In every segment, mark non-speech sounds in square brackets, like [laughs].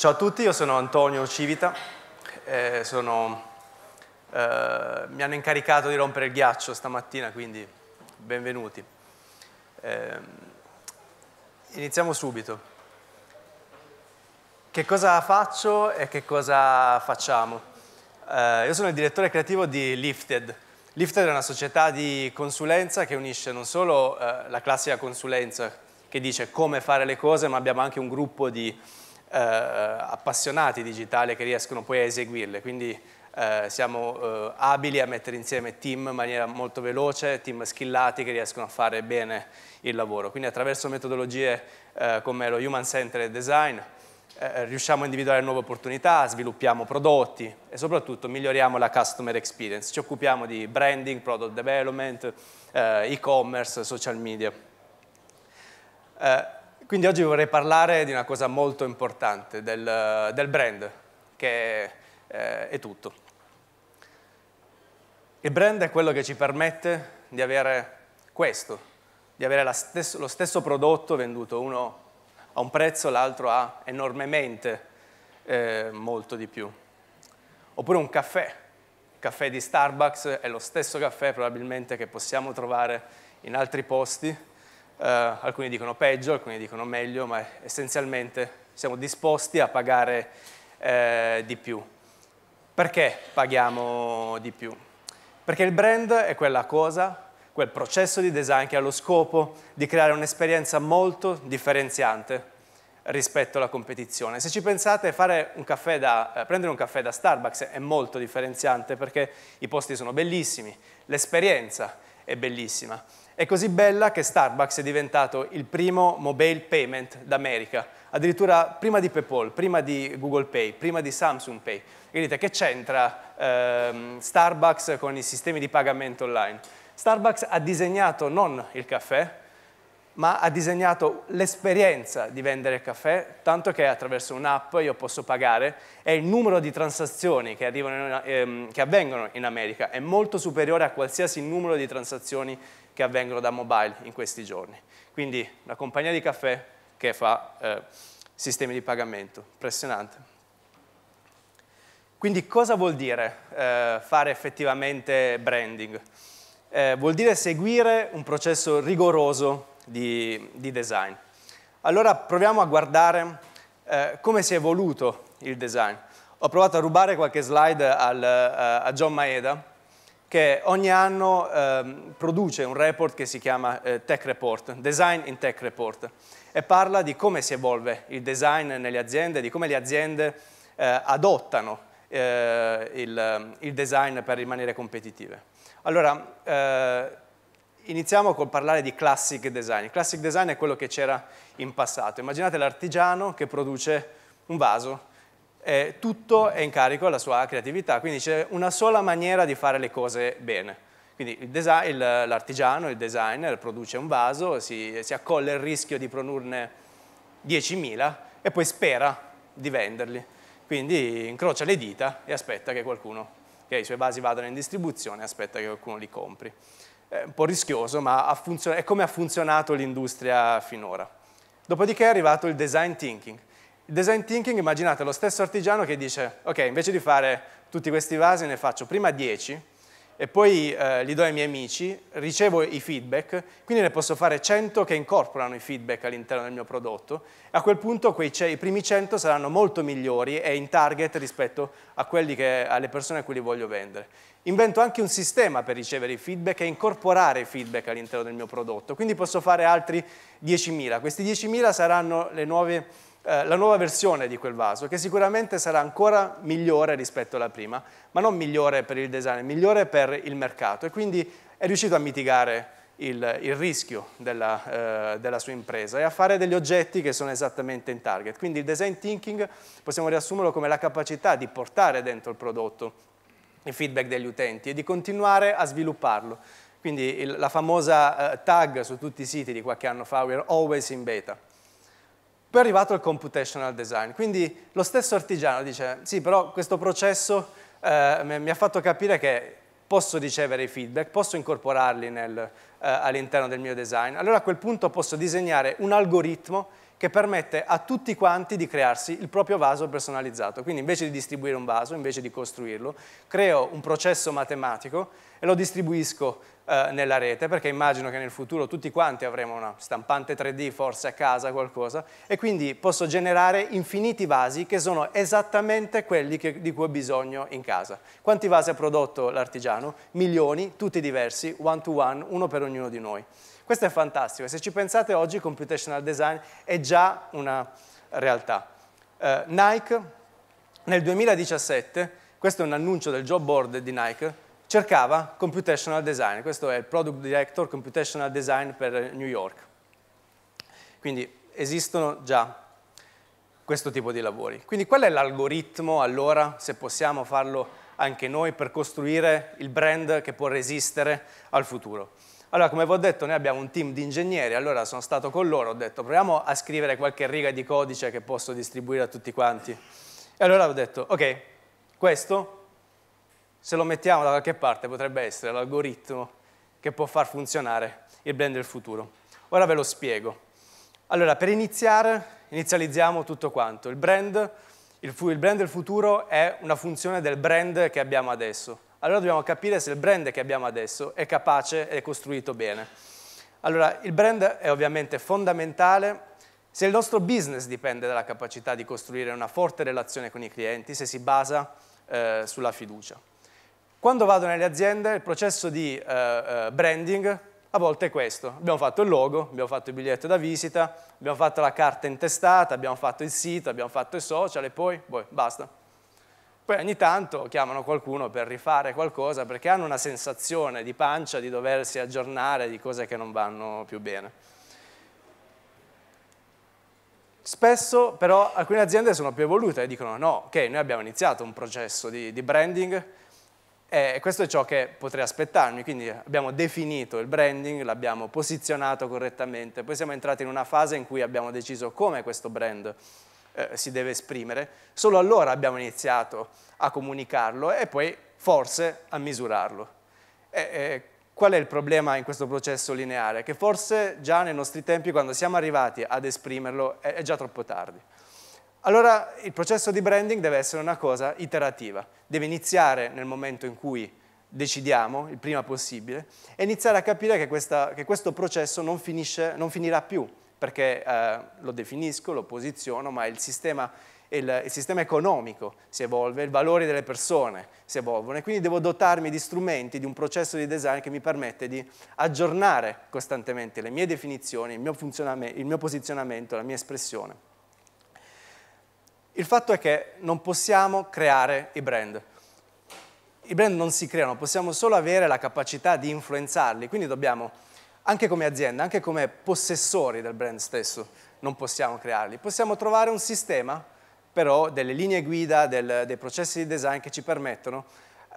Ciao a tutti, io sono Antonio Civita, eh, sono, eh, mi hanno incaricato di rompere il ghiaccio stamattina, quindi benvenuti. Eh, iniziamo subito. Che cosa faccio e che cosa facciamo? Eh, io sono il direttore creativo di Lifted. Lifted è una società di consulenza che unisce non solo eh, la classica consulenza che dice come fare le cose, ma abbiamo anche un gruppo di eh, appassionati digitali che riescono poi a eseguirle, quindi eh, siamo eh, abili a mettere insieme team in maniera molto veloce, team skillati che riescono a fare bene il lavoro. Quindi attraverso metodologie eh, come lo Human Centered Design eh, riusciamo a individuare nuove opportunità, sviluppiamo prodotti e soprattutto miglioriamo la customer experience. Ci occupiamo di branding, product development, eh, e-commerce, social media. Eh, quindi oggi vorrei parlare di una cosa molto importante, del, del brand, che eh, è tutto. Il brand è quello che ci permette di avere questo, di avere stesso, lo stesso prodotto venduto uno a un prezzo, l'altro a enormemente eh, molto di più. Oppure un caffè, il caffè di Starbucks è lo stesso caffè probabilmente che possiamo trovare in altri posti, eh, alcuni dicono peggio, alcuni dicono meglio, ma essenzialmente siamo disposti a pagare eh, di più. Perché paghiamo di più? Perché il brand è quella cosa, quel processo di design che ha lo scopo di creare un'esperienza molto differenziante rispetto alla competizione. Se ci pensate, un da, eh, prendere un caffè da Starbucks è molto differenziante perché i posti sono bellissimi, l'esperienza è bellissima. È così bella che Starbucks è diventato il primo mobile payment d'America, addirittura prima di PayPal, prima di Google Pay, prima di Samsung Pay. Vedete che c'entra ehm, Starbucks con i sistemi di pagamento online? Starbucks ha disegnato non il caffè, ma ha disegnato l'esperienza di vendere il caffè, tanto che attraverso un'app io posso pagare e il numero di transazioni che, in, ehm, che, avvengono in America è molto superiore a qualsiasi numero di transazioni che avvengono da mobile in questi giorni. Quindi una compagnia di caffè che fa eh, sistemi di pagamento, impressionante. Quindi cosa vuol dire eh, fare effettivamente branding? Eh, vuol dire seguire un processo rigoroso di, di design. Allora proviamo a guardare eh, come si è evoluto il design. Ho provato a rubare qualche slide al, eh, a John Maeda, che ogni anno ehm, produce un report che si chiama eh, Tech Report, Design in Tech Report, e parla di come si evolve il design nelle aziende, di come le aziende eh, adottano eh, il, il, design per rimanere competitive. Allora, eh, iniziamo col parlare di classic design. Il classic design è quello che c'era in passato. Immaginate l'artigiano che produce un vaso eh, tutto è in carico alla sua creatività, quindi c'è una sola maniera di fare le cose bene. Quindi l'artigiano, il, il, designer produce un vaso, si, si accolle il rischio di produrne 10.000 e poi spera di venderli. Quindi incrocia le dita e aspetta che qualcuno, che i suoi vasi vadano in distribuzione, aspetta che qualcuno li compri. È un po' rischioso, ma è come ha funzionato l'industria finora. Dopodiché è arrivato il design thinking, design thinking, immaginate lo stesso artigiano che dice, ok, invece di fare tutti questi vasi ne faccio prima 10 e poi eh, li do ai miei amici, ricevo i feedback, quindi ne posso fare 100 che incorporano i feedback all'interno del mio prodotto. A quel punto quei, i primi 100 saranno molto migliori e in target rispetto che, alle persone a cui li voglio vendere. Invento anche un sistema per ricevere i feedback e incorporare i feedback all'interno del mio prodotto, quindi posso fare altri 10.000. Questi 10.000 saranno le nuove eh, la nuova versione di quel vaso, che sicuramente sarà ancora migliore rispetto alla prima, ma non migliore per il design, migliore per il mercato e quindi è riuscito a mitigare il, il rischio della, eh, della sua impresa e a fare degli oggetti che sono esattamente in target. Quindi il design thinking possiamo riassumerlo come la capacità di portare dentro il prodotto il feedback degli utenti e di continuare a svilupparlo. Quindi il, la famosa eh, tag su tutti i siti di qualche anno fa, we're always in beta. Poi è arrivato il computational design, quindi lo stesso artigiano dice sì però questo processo eh, mi ha fatto capire che posso ricevere i feedback, posso incorporarli nel, eh, all'interno del mio design, allora a quel punto posso disegnare un algoritmo che permette a tutti quanti di crearsi il proprio vaso personalizzato. Quindi invece di distribuire un vaso, invece di costruirlo, creo un processo matematico e lo distribuisco eh, nella rete, perché immagino che nel futuro tutti quanti avremo una stampante 3D forse a casa qualcosa, e quindi posso generare infiniti vasi che sono esattamente quelli che, di cui ho bisogno in casa. Quanti vasi ha prodotto l'artigiano? Milioni, tutti diversi, one to one, uno per ognuno di noi. Questo è fantastico, se ci pensate oggi computational design è già una realtà. Eh, Nike nel 2017, questo è un annuncio del job board di Nike, cercava computational design, questo è il product director computational design per New York. Quindi esistono già questo tipo di lavori. Quindi qual è l'algoritmo allora, se possiamo farlo anche noi, per costruire il brand che può resistere al futuro? Allora, come vi ho detto, noi abbiamo un team di ingegneri, allora sono stato con loro, ho detto proviamo a scrivere qualche riga di codice che posso distribuire a tutti quanti. E allora ho detto, ok, questo se lo mettiamo da qualche parte potrebbe essere l'algoritmo che può far funzionare il blend del futuro. Ora ve lo spiego. Allora, per iniziare, inizializziamo tutto quanto. Il brand, il, il brand del futuro è una funzione del brand che abbiamo adesso. Allora dobbiamo capire se il brand che abbiamo adesso è capace e costruito bene. Allora, il brand è ovviamente fondamentale se il nostro business dipende dalla capacità di costruire una forte relazione con i clienti, se si basa eh, sulla fiducia. Quando vado nelle aziende il processo di eh, eh, branding a volte è questo. Abbiamo fatto il logo, abbiamo fatto il biglietto da visita, abbiamo fatto la carta intestata, abbiamo fatto il sito, abbiamo fatto i social e poi, poi boh, basta. Poi ogni tanto chiamano qualcuno per rifare qualcosa perché hanno una sensazione di pancia di doversi aggiornare di cose che non vanno più bene. Spesso però alcune aziende sono più evolute e dicono no, ok, noi abbiamo iniziato un processo di, di branding, e questo è ciò che potrei aspettarmi, quindi abbiamo definito il branding, l'abbiamo posizionato correttamente, poi siamo entrati in una fase in cui abbiamo deciso come questo brand eh, si deve esprimere, solo allora abbiamo iniziato a comunicarlo e poi forse a misurarlo. E, e, qual è il problema in questo processo lineare? Che forse già nei nostri tempi, quando siamo arrivati ad esprimerlo, è, è già troppo tardi. Allora il processo di branding deve essere una cosa iterativa, deve iniziare nel momento in cui decidiamo, il prima possibile, e iniziare a capire che, questa, che questo processo non, finisce, non, finirà più, perché eh, lo definisco, lo posiziono, ma il sistema, il, il sistema economico si evolve, i valori delle persone si evolvono e quindi devo dotarmi di strumenti, di un processo di design che mi permette di aggiornare costantemente le mie definizioni, il mio, il mio posizionamento, la mia espressione. Il fatto è che non possiamo creare i brand. I brand non si creano, possiamo solo avere la capacità di influenzarli, quindi dobbiamo, anche come azienda, anche come possessori del brand stesso, non possiamo crearli. Possiamo trovare un sistema, però, delle linee guida, del, dei processi di design che ci permettono,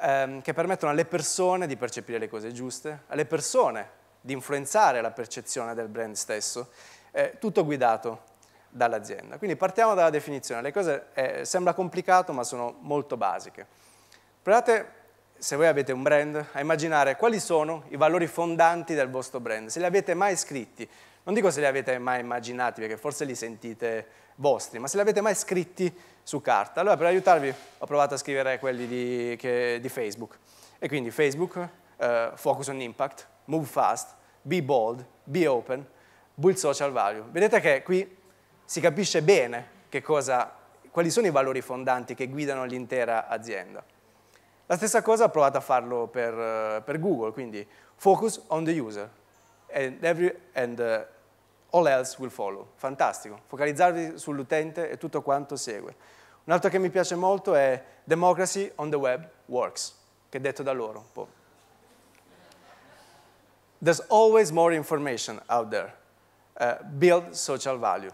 ehm, che permettono alle persone di percepire le cose giuste, alle persone di influenzare la percezione del brand stesso, eh, tutto guidato dall'azienda. Quindi partiamo dalla definizione, le cose eh, sembra complicato ma sono molto basiche. Provate, se voi avete un brand, a immaginare quali sono i valori fondanti del vostro brand, se li avete mai scritti, non dico se li avete mai immaginati perché forse li sentite vostri, ma se li avete mai scritti su carta. Allora per aiutarvi ho provato a scrivere quelli di, che, di Facebook. E quindi Facebook, eh, Focus on Impact, Move Fast, Be Bold, Be Open, Build Social Value. Vedete che qui si capisce bene cosa, quali sono i valori fondanti che guidano l'intera azienda. La stessa cosa ho provato a farlo per, eh, per Google, quindi focus on the user and, every, and uh, all else will follow. Fantastico, focalizzarvi sull'utente e tutto quanto segue. Un altro che mi piace molto è Democracy on the Web Works, che è detto da loro un po'. There's always more information out there. Uh, build social value.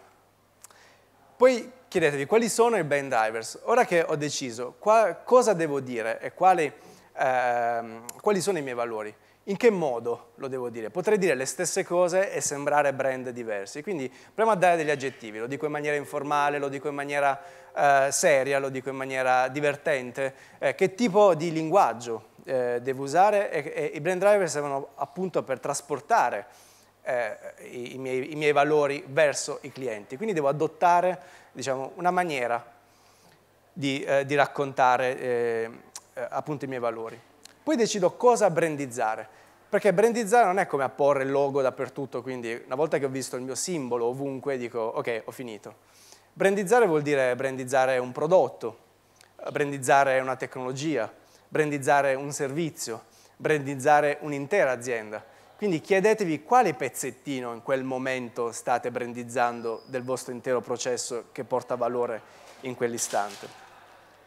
Poi chiedetevi quali sono i brain drivers. Ora che ho deciso qua, cosa devo dire e quali, ehm, quali sono i miei valori, in che modo lo devo dire? Potrei dire le stesse cose e sembrare brand diversi, quindi proviamo a dare degli aggettivi, lo dico in maniera informale, lo dico in maniera eh, seria, lo dico in maniera divertente, eh, che tipo di linguaggio eh, devo usare e, e, i brand drivers servono appunto per trasportare eh, i, i, miei, i, miei, valori verso i clienti. Quindi devo adottare diciamo, una maniera di, eh, di raccontare eh, eh, appunto i miei valori. Poi decido cosa brandizzare, perché brandizzare non è come apporre il logo dappertutto, quindi una volta che ho visto il mio simbolo ovunque dico ok, ho finito. Brandizzare vuol dire brandizzare un prodotto, brandizzare una tecnologia, brandizzare un servizio, brandizzare un'intera azienda. Quindi chiedetevi quale pezzettino in quel momento state brandizzando del vostro intero processo che porta valore in quell'istante.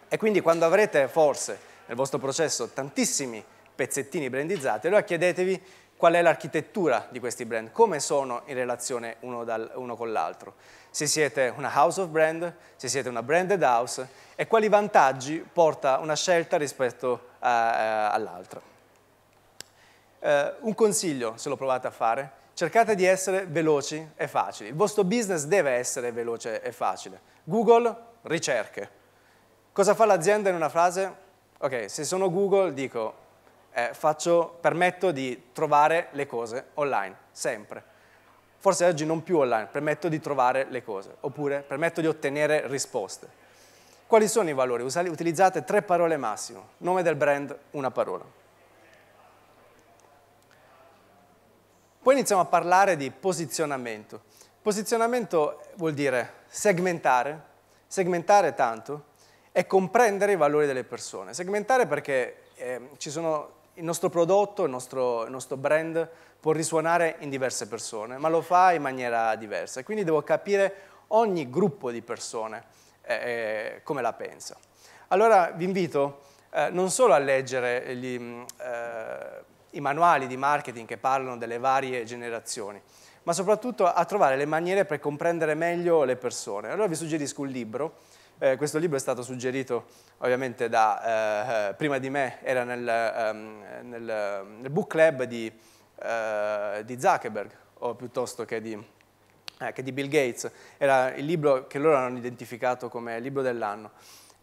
E quindi quando avrete forse nel vostro processo tantissimi pezzettini brandizzati, allora chiedetevi qual è l'architettura di questi brand, come sono in relazione uno, dal, uno con l'altro, se siete una house of brand, se siete una branded house e quali vantaggi porta una scelta rispetto uh, all'altra. Eh, un consiglio, se lo provate a fare, cercate di essere veloci e facili. Il vostro business deve essere veloce e facile. Google, ricerche. Cosa fa l'azienda in una frase? Ok, se sono Google dico, eh, faccio, permetto di trovare le cose online, sempre. Forse oggi non più online, permetto di trovare le cose, oppure permetto di ottenere risposte. Quali sono i valori? utilizzate tre parole massimo, nome del brand, una parola. Poi iniziamo a parlare di posizionamento. Posizionamento vuol dire segmentare, segmentare tanto e comprendere i valori delle persone. Segmentare perché eh, sono, il nostro prodotto, il nostro, il nostro brand può risuonare in diverse persone, ma lo fa in maniera diversa. Quindi devo capire ogni gruppo di persone eh, eh come la pensa. Allora vi invito eh, non solo a leggere gli, mm, eh, i manuali di marketing che parlano delle varie generazioni, ma soprattutto a trovare le maniere per comprendere meglio le persone. Allora vi suggerisco un libro, eh, questo libro è stato suggerito ovviamente da, eh, eh prima di me, era nel, um, nel, nel book club di, eh, di, Zuckerberg, o piuttosto che di, eh, che di Bill Gates, era il libro che loro hanno identificato come libro dell'anno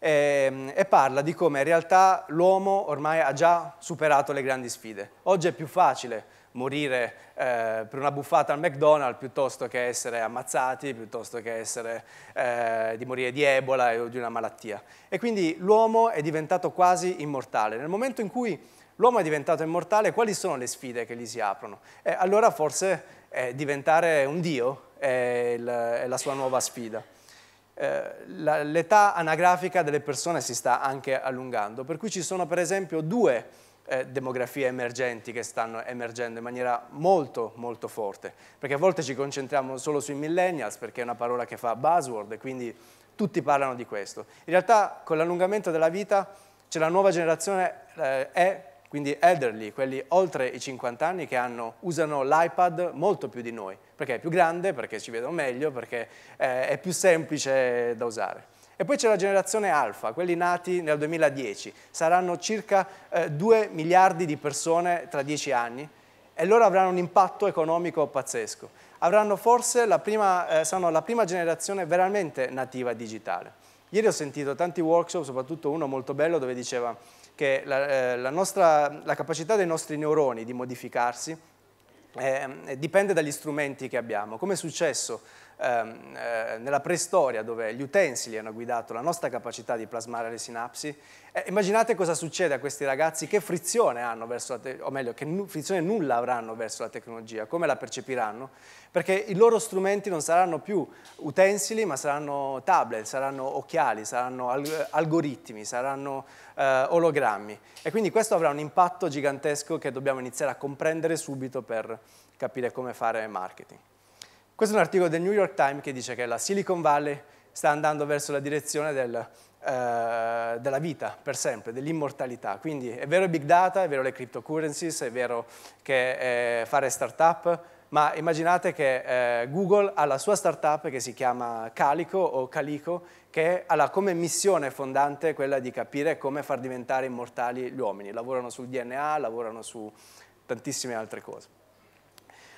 e, ehm, e parla di come in realtà l'uomo ormai ha già superato le grandi sfide. Oggi è più facile morire eh, per una buffata al McDonald's piuttosto che essere ammazzati, piuttosto che essere, eh, di morire di ebola o di una malattia. E quindi l'uomo è diventato quasi immortale. Nel momento in cui l'uomo è diventato immortale, quali sono le sfide che gli si aprono? Eh, allora forse eh, diventare un dio è, il, è la sua nuova sfida eh, l'età anagrafica delle persone si sta anche allungando, per cui ci sono per esempio due eh, demografie emergenti che stanno emergendo in maniera molto molto forte, perché a volte ci concentriamo solo sui millennials perché è una parola che fa buzzword quindi tutti parlano di questo. In realtà con l'allungamento della vita c'è la nuova generazione eh, E, quindi elderly, quelli oltre i 50 anni che hanno, usano l'iPad molto più di noi perché è più grande, perché ci vedono meglio, perché eh, è più semplice da usare. E poi c'è la generazione alfa, quelli nati nel 2010, saranno circa 2 eh, miliardi di persone tra 10 anni e loro avranno un impatto economico pazzesco. Avranno forse la prima, eh, saranno la prima generazione veramente nativa digitale. Ieri ho sentito tanti workshop, soprattutto uno molto bello dove diceva che la, la, nostra, la capacità dei nostri neuroni di modificarsi eh, dipende dagli strumenti che abbiamo. Come è successo ehm, eh, nella preistoria dove gli utensili hanno guidato la nostra capacità di plasmare le sinapsi, eh, immaginate cosa succede a questi ragazzi, che frizione hanno verso la o meglio, che nu frizione nulla avranno verso la tecnologia, come la percepiranno, perché i loro strumenti non saranno più utensili, ma saranno tablet, saranno occhiali, saranno alg algoritmi, saranno eh, ologrammi. E quindi questo avrà un impatto gigantesco che dobbiamo iniziare a comprendere subito per capire come fare marketing. Questo è un articolo del New York Times che dice che la Silicon Valley sta andando verso la direzione del, eh, della vita per sempre, dell'immortalità. Quindi è vero big data, è vero le cryptocurrencies, è vero che eh, fare startup, ma immaginate che eh, Google ha la sua startup che si chiama Calico o Calico, che ha come missione fondante quella di capire come far diventare immortali gli uomini. Lavorano sul DNA, lavorano su tantissime altre cose.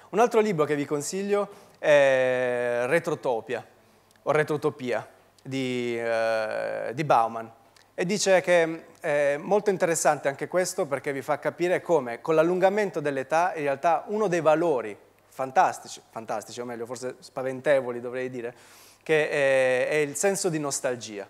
Un altro libro che vi consiglio eh, Retrotopia, o Retrotopia di, eh, di Bauman. E dice che è eh, molto interessante anche questo perché vi fa capire come con l'allungamento dell'età in realtà uno dei valori fantastici, fantastici o meglio forse spaventevoli dovrei dire, che è, eh, è il senso di nostalgia.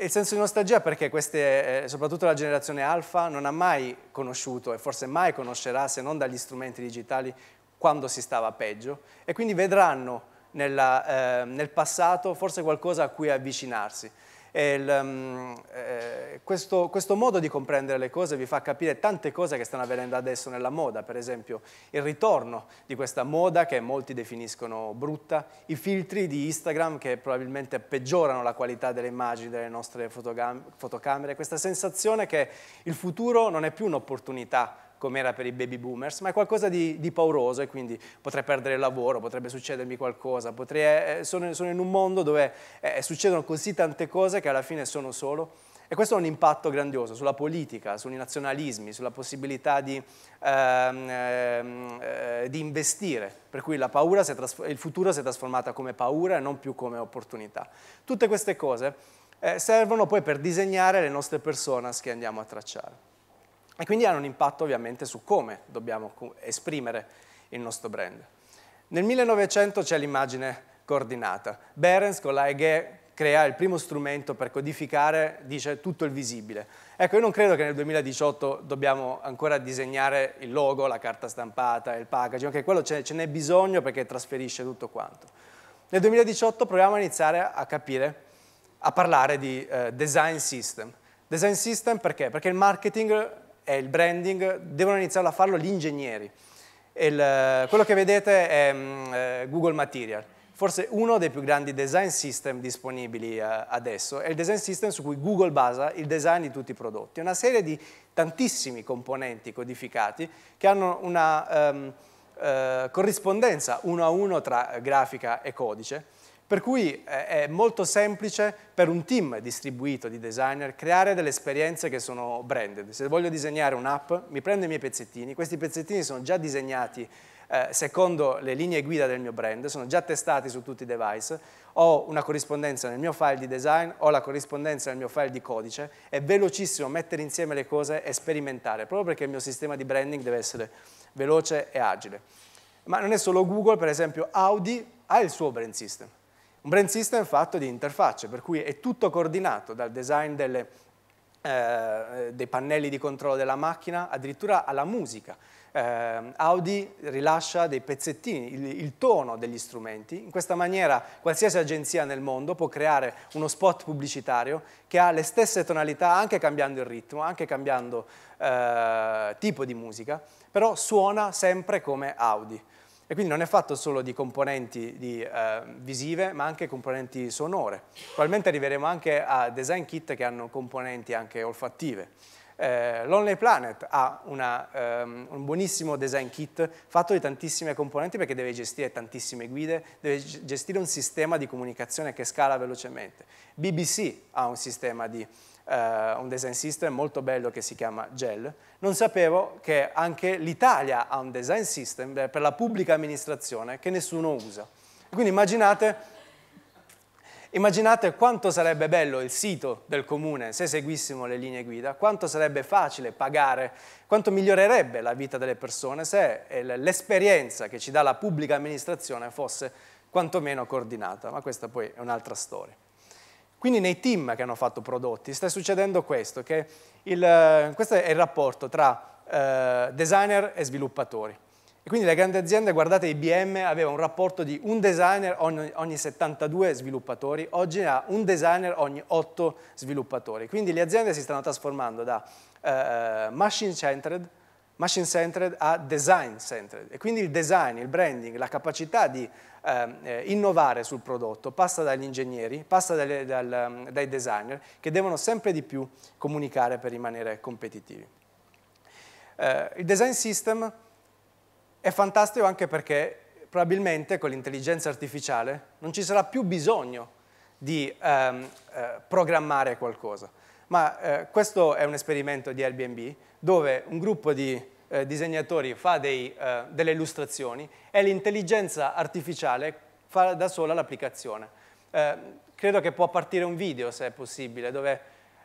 Il senso di nostalgia perché queste, eh, soprattutto la generazione alfa non ha mai conosciuto e forse mai conoscerà se non dagli strumenti digitali quando si stava peggio e quindi vedranno nella, eh, nel passato forse qualcosa a cui avvicinarsi. Il, ehm, eh, questo, questo, modo di comprendere le cose vi fa capire tante cose che stanno avvenendo adesso nella moda, per esempio il ritorno di questa moda che molti definiscono brutta, i filtri di Instagram che probabilmente peggiorano la qualità delle immagini delle nostre fotocamere, questa sensazione che il futuro non è più un'opportunità come era per i baby boomers, ma è qualcosa di, di, pauroso e quindi potrei perdere il lavoro, potrebbe succedermi qualcosa, potrei, eh, eh sono, sono, in un mondo dove eh, eh, succedono così tante cose che alla fine sono solo. E questo ha un impatto grandioso sulla politica, sui nazionalismi, sulla possibilità di, ehm, ehm, eh, di investire, per cui il futuro si è trasformato come paura e non più come opportunità. Tutte queste cose eh, servono poi per disegnare le nostre personas che andiamo a tracciare e quindi hanno un impatto ovviamente su come dobbiamo esprimere il nostro brand. Nel 1900 c'è l'immagine coordinata. Behrens con la EGE crea il primo strumento per codificare, dice, tutto il visibile. Ecco, io non credo che nel 2018 dobbiamo ancora disegnare il logo, la carta stampata, il packaging, anche quello ce, ce n'è bisogno perché trasferisce tutto quanto. Nel 2018 proviamo a iniziare a capire, a parlare di eh, design system. Design system perché? Perché il marketing e il branding, devono iniziare a farlo gli ingegneri. Il, quello che vedete è um, Google Material, forse uno dei più grandi design system disponibili uh, adesso, è il design system su cui Google basa il design di tutti i prodotti. È una serie di tantissimi componenti codificati che hanno una um, uh, corrispondenza uno a uno tra grafica e codice, per cui eh, è molto semplice per un team distribuito di designer creare delle esperienze che sono branded. Se voglio disegnare un'app, mi prendo i miei pezzettini, questi pezzettini sono già disegnati eh, secondo le linee guida del mio brand, sono già testati su tutti i device, ho una corrispondenza nel mio file di design, ho la corrispondenza nel mio file di codice, è velocissimo mettere insieme le cose e sperimentare, proprio perché il mio sistema di branding deve essere veloce e agile. Ma non è solo Google, per esempio Audi ha il suo brand system. Un brand system fatto di interfacce, per cui è tutto coordinato dal design delle, eh, dei pannelli di controllo della macchina, addirittura alla musica. Eh, Audi rilascia dei pezzettini, il, il, tono degli strumenti. In questa maniera qualsiasi agenzia nel mondo può creare uno spot pubblicitario che ha le stesse tonalità anche cambiando il ritmo, anche cambiando eh, tipo di musica, però suona sempre come Audi. E quindi non è fatto solo di componenti di, eh, visive, ma anche componenti sonore. Probabilmente arriveremo anche a design kit che hanno componenti anche olfattive. Eh, Lonely Planet ha una, um, un buonissimo design kit fatto di tantissime componenti perché deve gestire tantissime guide, deve gestire un sistema di comunicazione che scala velocemente. BBC ha un sistema di eh, un design system molto bello che si chiama GEL. Non sapevo che anche l'Italia ha un design system per la pubblica amministrazione che nessuno usa. Quindi immaginate Immaginate quanto sarebbe bello il sito del comune se seguissimo le linee guida, quanto sarebbe facile pagare, quanto migliorerebbe la vita delle persone se eh, l'esperienza che ci dà la pubblica amministrazione fosse quantomeno coordinata, ma questa poi è un'altra storia. Quindi nei team che hanno fatto prodotti sta succedendo questo, che il, questo è il rapporto tra eh, designer e sviluppatori. E quindi le grandi aziende, guardate IBM, aveva un rapporto di un designer ogni, ogni 72 sviluppatori, oggi ha un designer ogni 8 sviluppatori. Quindi le aziende si stanno trasformando da eh, machine centered machine centered a design centered e quindi il design, il branding, la capacità di Ehm, eh, innovare sul prodotto passa dagli ingegneri, passa dai, dal, ehm, dai designer che devono sempre di più comunicare per rimanere competitivi. Eh, il design system è fantastico anche perché probabilmente con l'intelligenza artificiale non ci sarà più bisogno di ehm, eh, programmare qualcosa. Ma eh, questo è un esperimento di Airbnb dove un gruppo di eh, disegnatori fa dei, eh, delle illustrazioni e l'intelligenza artificiale fa da sola l'applicazione. Eh, credo che può partire un video, se è possibile, dove,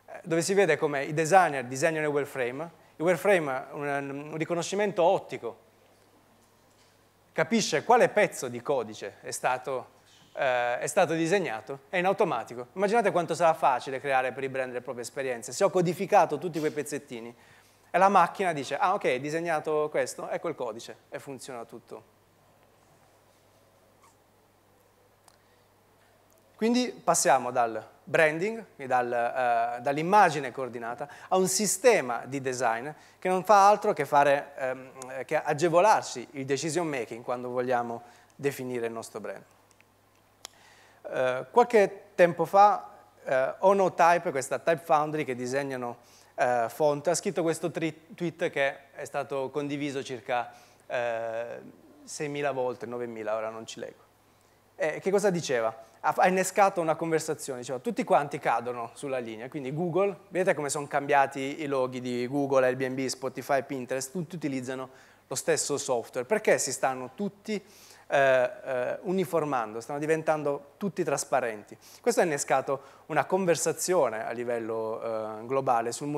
eh, dove si vede come i designer disegnano i wireframe. Il wireframe è un, un riconoscimento ottico, capisce quale pezzo di codice è stato Uh, è stato disegnato è in automatico. Immaginate quanto sarà facile creare per i brand le proprie esperienze. Se ho codificato tutti quei pezzettini, e la macchina dice, ah ok, hai disegnato questo, ecco il codice, e funziona tutto. Quindi passiamo dal branding, dal, eh, dall'immagine coordinata, a un sistema di design che non fa altro che, fare, ehm, che agevolarci il decision making quando vogliamo definire il nostro brand. Eh, qualche tempo fa eh, Onotype, questa Type Foundry che disegnano eh, Font, ha scritto questo tweet che è stato condiviso circa eh, 6.000 volte, 9.000, ora non ci leggo. Eh, che cosa diceva? ha innescato una conversazione, diceva tutti quanti cadono sulla linea, quindi Google, vedete come sono cambiati i loghi di Google, Airbnb, Spotify, Pinterest, tutti utilizzano lo stesso software, perché si stanno tutti eh, eh, uniformando, stanno diventando tutti trasparenti. Questo ha innescato una conversazione a livello eh, globale sul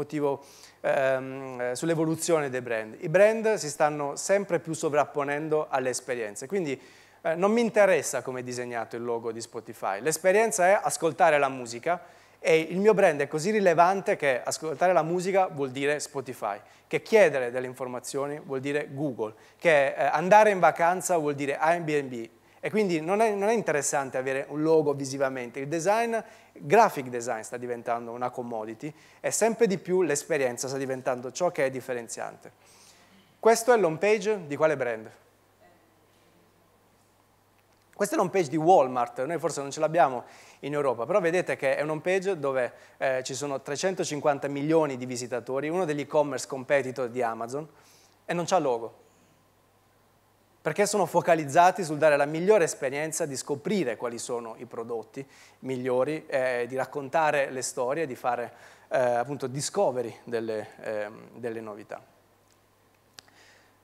ehm, sull'evoluzione dei brand. I brand si stanno sempre più sovrapponendo alle esperienze, quindi eh, non mi interessa come è disegnato il logo di Spotify, l'esperienza è ascoltare la musica e il mio brand è così rilevante che ascoltare la musica vuol dire Spotify, che chiedere delle informazioni vuol dire Google, che eh, andare in vacanza vuol dire Airbnb. E quindi non è, non è interessante avere un logo visivamente, il design, graphic design sta diventando una commodity e sempre di più l'esperienza sta diventando ciò che è differenziante. Questo è l'home page di quale brand? Questa è l'home page di Walmart, noi forse non ce l'abbiamo in Europa. Però vedete che è un home page dove eh, ci sono 350 milioni di visitatori, uno degli e-commerce competitor di Amazon, e non c'ha logo. Perché sono focalizzati sul dare la migliore esperienza di scoprire quali sono i prodotti migliori, eh, di raccontare le storie, di fare eh, appunto discovery delle, ehm, delle novità.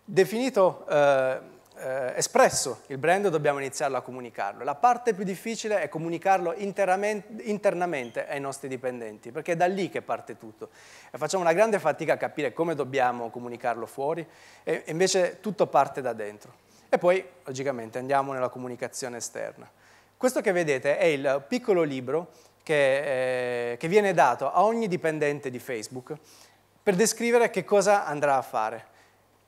Definito eh, eh, espresso il brand dobbiamo iniziarlo a comunicarlo. La parte più difficile è comunicarlo internamente ai nostri dipendenti, perché è da lì che parte tutto. E facciamo una grande fatica a capire come dobbiamo comunicarlo fuori, e invece tutto parte da dentro. E poi, logicamente, andiamo nella comunicazione esterna. Questo che vedete è il piccolo libro che, eh, che viene dato a ogni dipendente di Facebook per descrivere che cosa andrà a fare.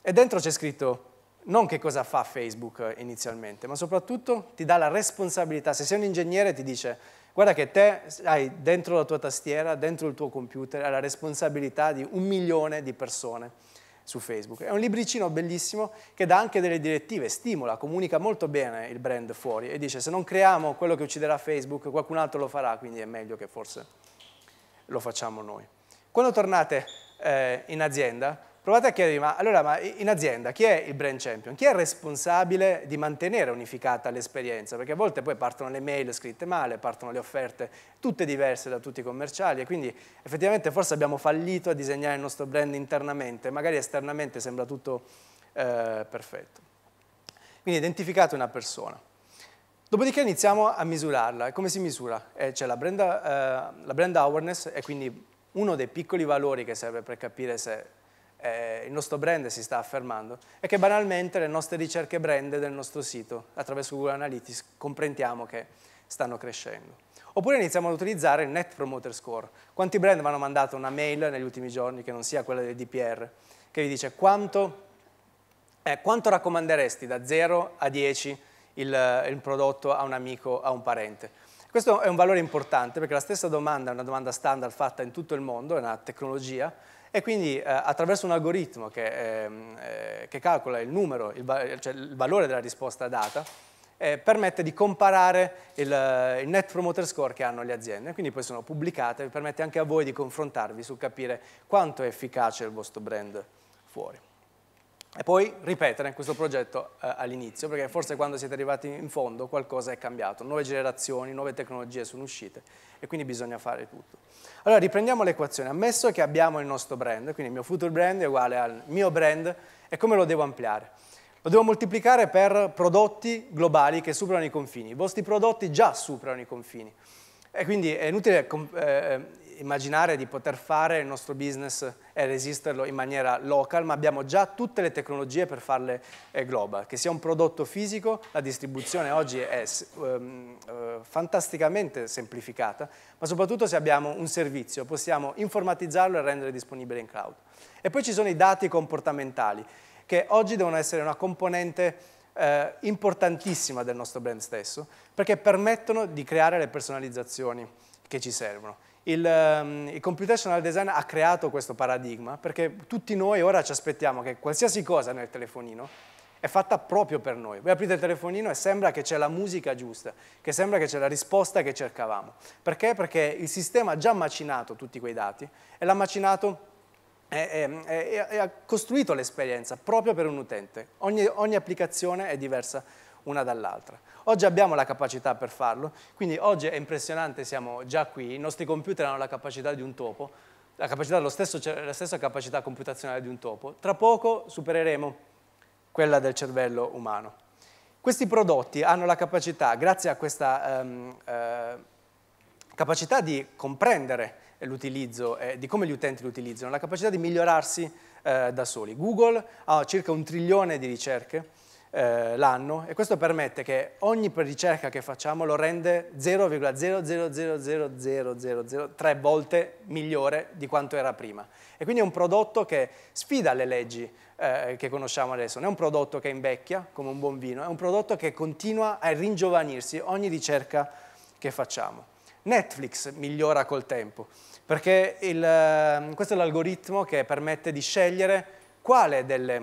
E dentro c'è scritto non che cosa fa Facebook eh, inizialmente, ma soprattutto ti dà la responsabilità. Se sei un ingegnere ti dice guarda che te hai dentro la tua tastiera, dentro il tuo computer, hai la responsabilità di un milione di persone su Facebook. È un libricino bellissimo che dà anche delle direttive, stimola, comunica molto bene il brand fuori e dice se non creiamo quello che ucciderà Facebook qualcun altro lo farà, quindi è meglio che forse lo facciamo noi. Quando tornate eh, in azienda Provate a chiedervi, ma allora ma in azienda chi è il brand champion? Chi è responsabile di mantenere unificata l'esperienza? Perché a volte poi partono le mail scritte male, partono le offerte tutte diverse da tutti i commerciali e quindi effettivamente forse abbiamo fallito a disegnare il nostro brand internamente, magari esternamente sembra tutto eh, perfetto. Quindi identificate una persona. Dopodiché iniziamo a misurarla. E come si misura? Eh, C'è la, eh, la brand awareness e quindi uno dei piccoli valori che serve per capire se eh, il nostro brand si sta affermando e che banalmente le nostre ricerche brand del nostro sito attraverso Google Analytics comprendiamo che stanno crescendo. Oppure iniziamo ad utilizzare il Net Promoter Score. Quanti brand mi hanno mandato una mail negli ultimi giorni che non sia quella del DPR, che vi dice quanto, eh, quanto raccomanderesti da 0 a 10 il, eh, il prodotto a un amico, a un parente? Questo è un valore importante perché la stessa domanda è una domanda standard fatta in tutto il mondo, è una tecnologia, e quindi eh, attraverso un algoritmo che, ehm, eh, che calcola il numero, il, cioè il, valore della risposta data, eh, permette di comparare il, il, net promoter score che hanno le aziende. Quindi poi sono pubblicate, permette anche a voi di confrontarvi su capire quanto è efficace il vostro brand fuori e poi ripetere questo progetto eh, all'inizio, perché forse quando siete arrivati in fondo qualcosa è cambiato, nuove generazioni, nuove tecnologie sono uscite e quindi bisogna fare tutto. Allora riprendiamo l'equazione, ammesso che abbiamo il nostro brand, quindi il mio future brand è uguale al mio brand e come lo devo ampliare? Lo devo moltiplicare per prodotti globali che superano i confini, i vostri prodotti già superano i confini. E quindi è inutile eh, eh, immaginare di poter fare il nostro business e resisterlo in maniera local, ma abbiamo già tutte le tecnologie per farle eh, global. Che sia un prodotto fisico, la distribuzione oggi è ehm, eh, fantasticamente semplificata, ma soprattutto se abbiamo un servizio possiamo informatizzarlo e rendere disponibile in cloud. E poi ci sono i dati comportamentali, che oggi devono essere una componente eh, importantissima del nostro brand stesso, perché permettono di creare le personalizzazioni che ci servono. Il, um, il, computational design ha creato questo paradigma perché tutti noi ora ci aspettiamo che qualsiasi cosa nel telefonino è fatta proprio per noi. Voi aprite il telefonino e sembra che c'è la musica giusta, che sembra che c'è la risposta che cercavamo. Perché? Perché il sistema ha già macinato tutti quei dati e l'ha macinato e, ha costruito l'esperienza proprio per un utente. Ogni, ogni applicazione è diversa una dall'altra. Oggi abbiamo la capacità per farlo, quindi oggi è impressionante, siamo già qui, i nostri computer hanno la capacità di un topo, la, capacità, stesso, la stessa capacità computazionale di un topo. Tra poco supereremo quella del cervello umano. Questi prodotti hanno la capacità, grazie a questa um, uh, capacità di comprendere l'utilizzo, eh, di come gli utenti lo utilizzano, la capacità di migliorarsi eh, da soli. Google ha circa un trilione di ricerche eh, l'anno e questo permette che ogni ricerca che facciamo lo rende 0,0000003 volte migliore di quanto era prima. E quindi è un prodotto che sfida le leggi eh, che conosciamo adesso, non è un prodotto che invecchia come un buon vino, è un prodotto che continua a ringiovanirsi ogni ricerca che facciamo. Netflix migliora col tempo perché il, ehm, questo è l'algoritmo che permette di scegliere quale delle,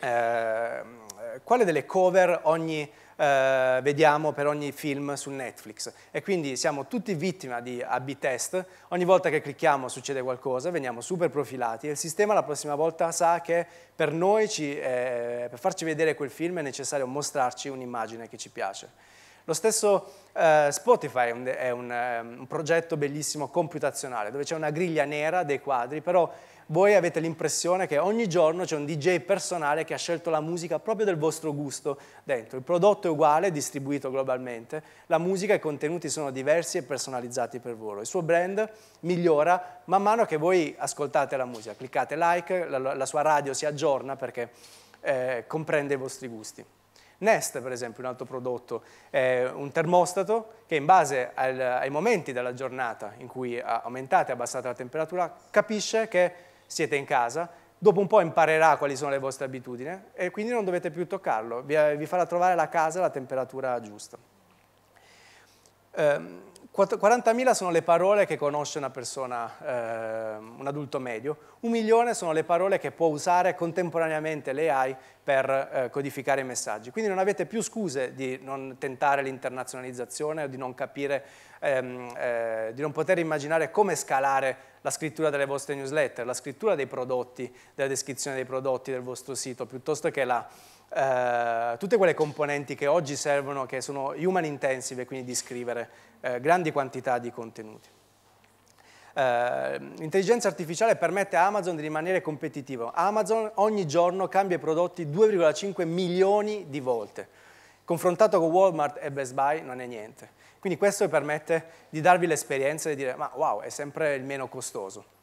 ehm, eh, quale delle cover ogni, eh, vediamo per ogni film su Netflix. E quindi siamo tutti vittima di A-B test, ogni volta che clicchiamo succede qualcosa, veniamo super profilati e il sistema la prossima volta sa che per noi, ci, eh, per farci vedere quel film è necessario mostrarci un'immagine che ci piace. Lo stesso eh, Spotify è, un, è un, ehm, un progetto bellissimo computazionale, dove c'è una griglia nera dei quadri, però voi avete l'impressione che ogni giorno c'è un DJ personale che ha scelto la musica proprio del vostro gusto dentro. Il prodotto è uguale, distribuito globalmente, la musica e i contenuti sono diversi e personalizzati per voi. Il suo brand migliora man mano che voi ascoltate la musica, cliccate like, la, la sua radio si aggiorna perché eh, comprende i vostri gusti. Nest, per esempio, un altro prodotto, è un termostato che in base al, ai momenti della giornata in cui aumentate e abbassate la temperatura, capisce che siete in casa, dopo un po' imparerà quali sono le vostre abitudini e quindi non dovete più toccarlo, vi, vi farà trovare la casa e la temperatura giusta. Um, 40.000 sono le parole che conosce una persona, eh, un adulto medio, un milione sono le parole che può usare contemporaneamente l'AI per eh, codificare i messaggi. Quindi non avete più scuse di non tentare l'internazionalizzazione o di non capire, ehm, eh, di non poter immaginare come scalare la scrittura delle vostre newsletter, la scrittura dei prodotti, della descrizione dei prodotti del vostro sito, piuttosto che la eh, tutte quelle componenti che oggi servono, che sono human intensive, quindi di scrivere eh, grandi quantità di contenuti. Eh, l'intelligenza artificiale permette a Amazon di rimanere competitivo. Amazon ogni giorno cambia i prodotti 2,5 milioni di volte. Confrontato con Walmart e Best Buy non è niente. Quindi questo permette di darvi l'esperienza e di dire ma wow, è sempre il meno costoso.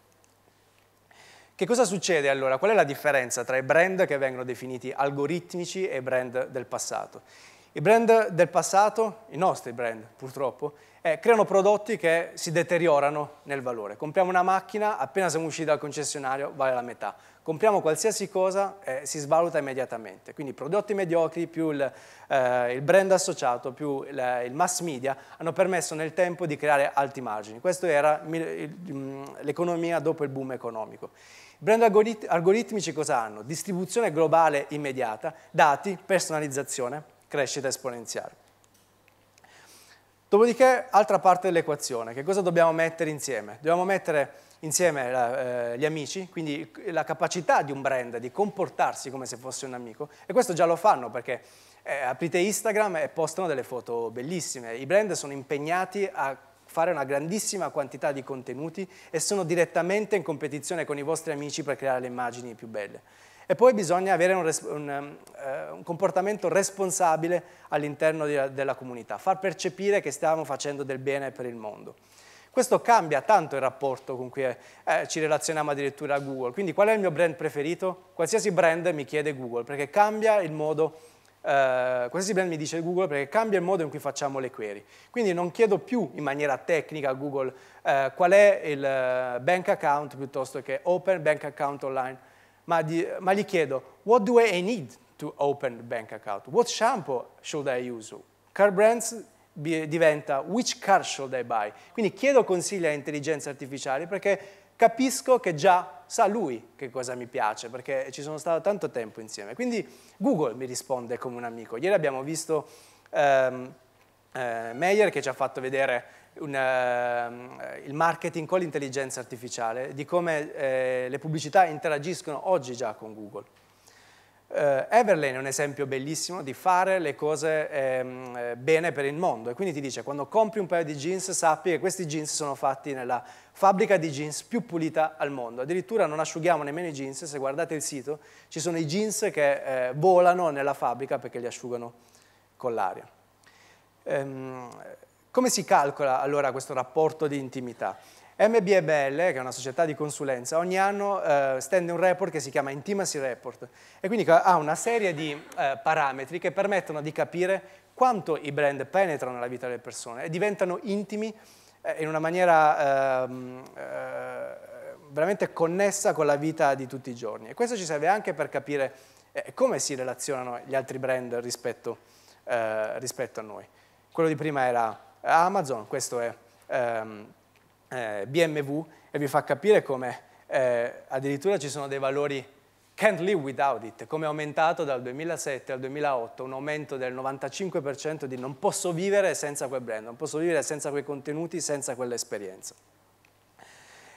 Che cosa succede allora? Qual è la differenza tra i brand che vengono definiti algoritmici e i brand del passato? I brand del passato, i nostri brand purtroppo, eh, creano prodotti che si deteriorano nel valore. Compriamo una macchina, appena siamo usciti dal concessionario vale la metà. Compriamo qualsiasi cosa, eh, si svaluta immediatamente. Quindi prodotti mediocri più il, eh, il brand associato più il, il, mass media hanno permesso nel tempo di creare alti margini. Questa era mm, l'economia dopo il boom economico brand algorit algoritmici cosa hanno? Distribuzione globale immediata, dati, personalizzazione, crescita esponenziale. Dopodiché, altra parte dell'equazione, che cosa dobbiamo mettere insieme? Dobbiamo mettere insieme eh, gli amici, quindi la capacità di un brand di comportarsi come se fosse un amico, e questo già lo fanno perché eh, aprite Instagram e postano delle foto bellissime, i brand sono impegnati a fare una grandissima quantità di contenuti e sono direttamente in competizione con i vostri amici per creare le immagini più belle. E poi bisogna avere un, un, eh, un comportamento responsabile all'interno della comunità, far percepire che stiamo facendo del bene per il mondo. Questo cambia tanto il rapporto con cui eh, eh, ci relazioniamo addirittura a Google. Quindi qual è il mio brand preferito? Qualsiasi brand mi chiede Google, perché cambia il modo Uh, qualsiasi brand mi dice Google perché cambia il modo in cui facciamo le query. Quindi non chiedo più in maniera tecnica a Google uh, qual è il eh, bank account piuttosto che open bank account online, ma, di, ma gli chiedo what do I need to open bank account? What shampoo should I use? Car brands diventa which car should I buy? Quindi chiedo consigli a intelligenza artificiale perché capisco che già sa lui che cosa mi piace, perché ci sono stato tanto tempo insieme. Quindi Google mi risponde come un amico. Ieri abbiamo visto ehm, eh, Meyer che ci ha fatto vedere un, eh, il marketing con l'intelligenza artificiale, di come eh, le pubblicità interagiscono oggi già con Google eh, Everlane è un esempio bellissimo di fare le cose ehm, eh, bene per il mondo e quindi ti dice quando compri un paio di jeans sappi che questi jeans sono fatti nella fabbrica di jeans più pulita al mondo. Addirittura non asciughiamo nemmeno i jeans, se guardate il sito ci sono i jeans che eh, volano nella fabbrica perché li asciugano con l'aria. Ehm, come si calcola allora questo rapporto di intimità? MBBL, che è una società di consulenza, ogni anno eh, stende un report che si chiama Intimacy Report e quindi ha una serie di eh, parametri che permettono di capire quanto i brand penetrano nella vita delle persone e diventano intimi eh, in una maniera ehm, eh, veramente connessa con la vita di tutti i giorni. E questo ci serve anche per capire eh, come si relazionano gli altri brand rispetto, eh, rispetto, a noi. Quello di prima era Amazon, questo è... Ehm, eh, BMW e vi fa capire come eh, addirittura ci sono dei valori can't live without it, come è aumentato dal 2007 al 2008, un aumento del 95% di non posso vivere senza quel brand, non posso vivere senza quei contenuti, senza quell'esperienza.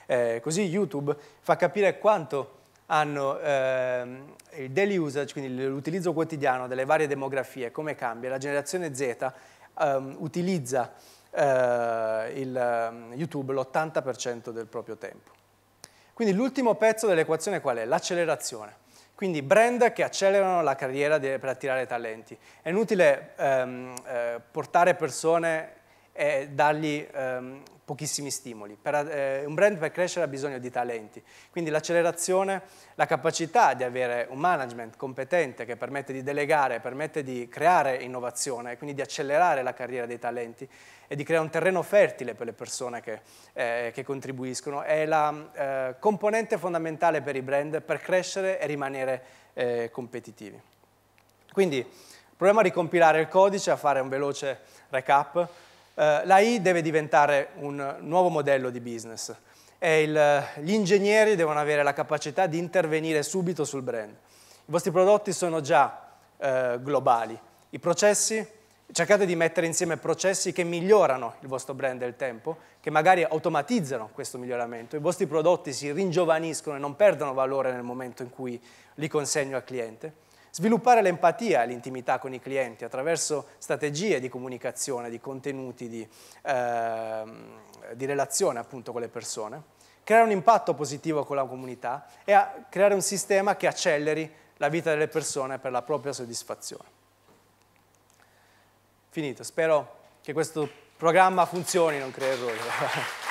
Eh, così YouTube fa capire quanto hanno ehm, il daily usage, quindi l'utilizzo quotidiano delle varie demografie, come cambia. La generazione Z ehm, utilizza eh, il, ehm, YouTube l'80% del proprio tempo. Quindi l'ultimo pezzo dell'equazione qual è? L'accelerazione. Quindi brand che accelerano la carriera per attirare talenti. È inutile ehm, eh, portare persone e dargli ehm, pochissimi stimoli. Per, eh, un brand per crescere ha bisogno di talenti, quindi l'accelerazione, la capacità di avere un management competente che permette di delegare, permette di creare innovazione, quindi di accelerare la carriera dei talenti e di creare un terreno fertile per le persone che, eh, che contribuiscono, è la eh, componente fondamentale per i brand per crescere e rimanere eh, competitivi. Quindi proviamo a ricompilare il codice, a fare un veloce recap eh, l'AI deve diventare un nuovo modello di business e il, gli ingegneri devono avere la capacità di intervenire subito sul brand. I vostri prodotti sono già eh, globali, i processi, cercate di mettere insieme processi che migliorano il vostro brand del tempo, che magari automatizzano questo miglioramento, i vostri prodotti si ringiovaniscono e non perdono valore nel momento in cui li consegno al cliente. Sviluppare l'empatia e l'intimità con i clienti attraverso strategie di comunicazione, di contenuti, di, eh, di relazione appunto con le persone. Creare un impatto positivo con la comunità e creare un sistema che acceleri la vita delle persone per la propria soddisfazione. Finito, spero che questo programma funzioni, non crei errori. [laughs]